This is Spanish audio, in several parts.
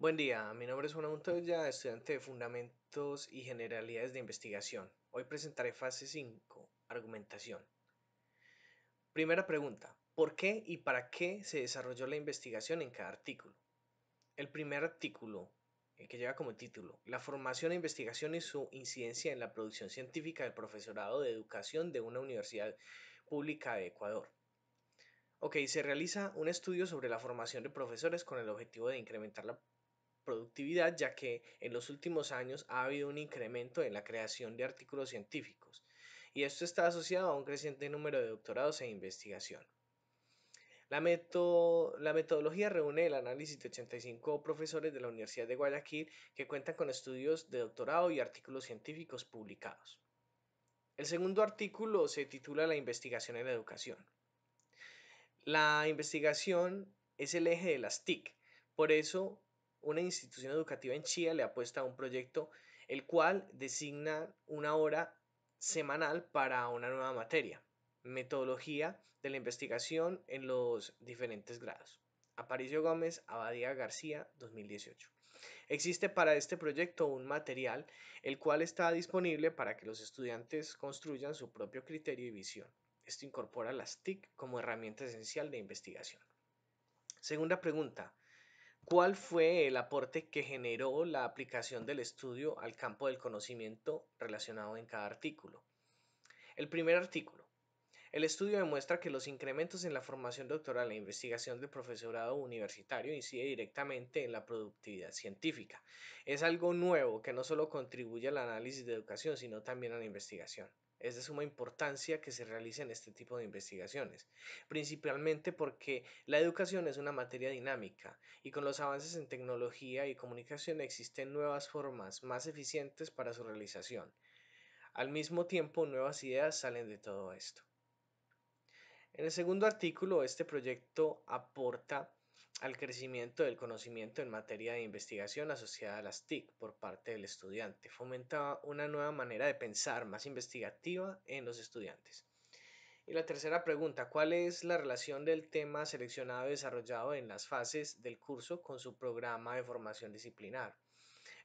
Buen día, mi nombre es Juan Montoya, estudiante de Fundamentos y Generalidades de Investigación. Hoy presentaré fase 5, argumentación. Primera pregunta, ¿por qué y para qué se desarrolló la investigación en cada artículo? El primer artículo, el eh, que lleva como título, La formación e investigación y su incidencia en la producción científica del profesorado de educación de una universidad pública de Ecuador. Ok, se realiza un estudio sobre la formación de profesores con el objetivo de incrementar la productividad, ya que en los últimos años ha habido un incremento en la creación de artículos científicos, y esto está asociado a un creciente número de doctorados en investigación. La, la metodología reúne el análisis de 85 profesores de la Universidad de Guayaquil que cuentan con estudios de doctorado y artículos científicos publicados. El segundo artículo se titula La investigación en la educación. La investigación es el eje de las TIC, por eso una institución educativa en Chía le apuesta a un proyecto el cual designa una hora semanal para una nueva materia, metodología de la investigación en los diferentes grados. Aparicio Gómez, Abadía García, 2018. Existe para este proyecto un material el cual está disponible para que los estudiantes construyan su propio criterio y visión. Esto incorpora las TIC como herramienta esencial de investigación. Segunda pregunta, ¿Cuál fue el aporte que generó la aplicación del estudio al campo del conocimiento relacionado en cada artículo? El primer artículo, el estudio demuestra que los incrementos en la formación doctoral e investigación del profesorado universitario inciden directamente en la productividad científica. Es algo nuevo que no solo contribuye al análisis de educación, sino también a la investigación. Es de suma importancia que se realicen este tipo de investigaciones, principalmente porque la educación es una materia dinámica y con los avances en tecnología y comunicación existen nuevas formas más eficientes para su realización. Al mismo tiempo, nuevas ideas salen de todo esto. En el segundo artículo, este proyecto aporta al crecimiento del conocimiento en materia de investigación asociada a las TIC por parte del estudiante. Fomenta una nueva manera de pensar más investigativa en los estudiantes. Y la tercera pregunta, ¿cuál es la relación del tema seleccionado y desarrollado en las fases del curso con su programa de formación disciplinar?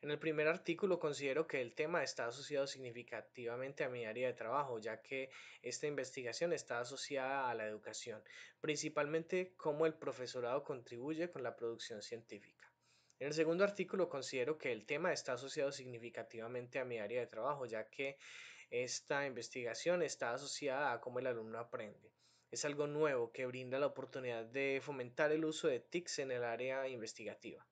En el primer artículo considero que el tema está asociado significativamente a mi área de trabajo, ya que esta investigación está asociada a la educación, principalmente cómo el profesorado contribuye con la producción científica. En el segundo artículo considero que el tema está asociado significativamente a mi área de trabajo, ya que esta investigación está asociada a cómo el alumno aprende. Es algo nuevo que brinda la oportunidad de fomentar el uso de TICs en el área investigativa.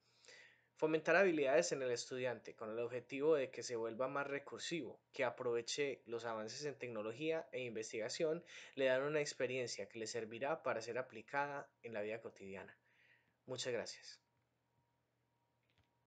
Fomentar habilidades en el estudiante con el objetivo de que se vuelva más recursivo, que aproveche los avances en tecnología e investigación, le dan una experiencia que le servirá para ser aplicada en la vida cotidiana. Muchas gracias.